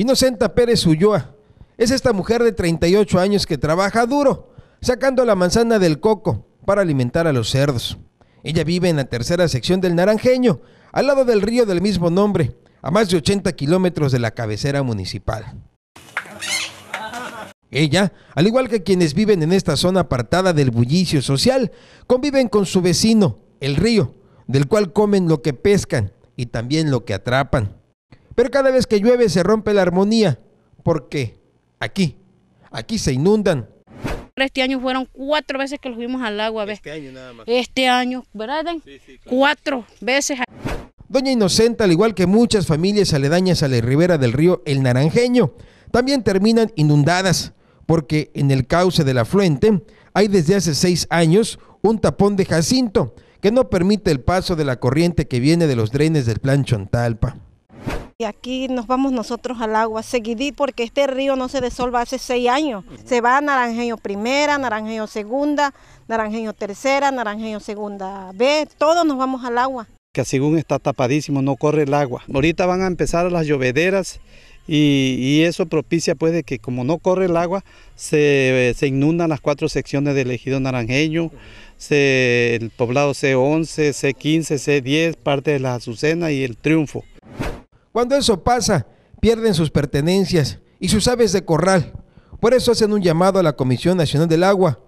Inocenta Pérez Ulloa es esta mujer de 38 años que trabaja duro, sacando la manzana del coco para alimentar a los cerdos. Ella vive en la tercera sección del Naranjeño, al lado del río del mismo nombre, a más de 80 kilómetros de la cabecera municipal. Ella, al igual que quienes viven en esta zona apartada del bullicio social, conviven con su vecino, el río, del cual comen lo que pescan y también lo que atrapan. Pero cada vez que llueve se rompe la armonía, porque aquí, aquí se inundan. Este año fueron cuatro veces que los vimos al agua. ¿ves? Este año nada más. Este año, ¿verdad, Cuatro veces. Doña Inocenta, al igual que muchas familias aledañas a la ribera del río El Naranjeño, también terminan inundadas, porque en el cauce del afluente hay desde hace seis años un tapón de Jacinto que no permite el paso de la corriente que viene de los drenes del plan Chontalpa. Y aquí nos vamos nosotros al agua seguidí porque este río no se desolva hace seis años. Se va Naranjeño primera, Naranjeño segunda, Naranjeño tercera, Naranjeño segunda B, todos nos vamos al agua. Que según está tapadísimo, no corre el agua. Ahorita van a empezar las llovederas y, eso propicia pues de que como no corre el agua, se, se inundan las cuatro secciones del ejido naranjeño, se, el poblado C11, C15, C10, parte de la Azucena y el Triunfo. Cuando eso pasa, pierden sus pertenencias y sus aves de corral. Por eso hacen un llamado a la Comisión Nacional del Agua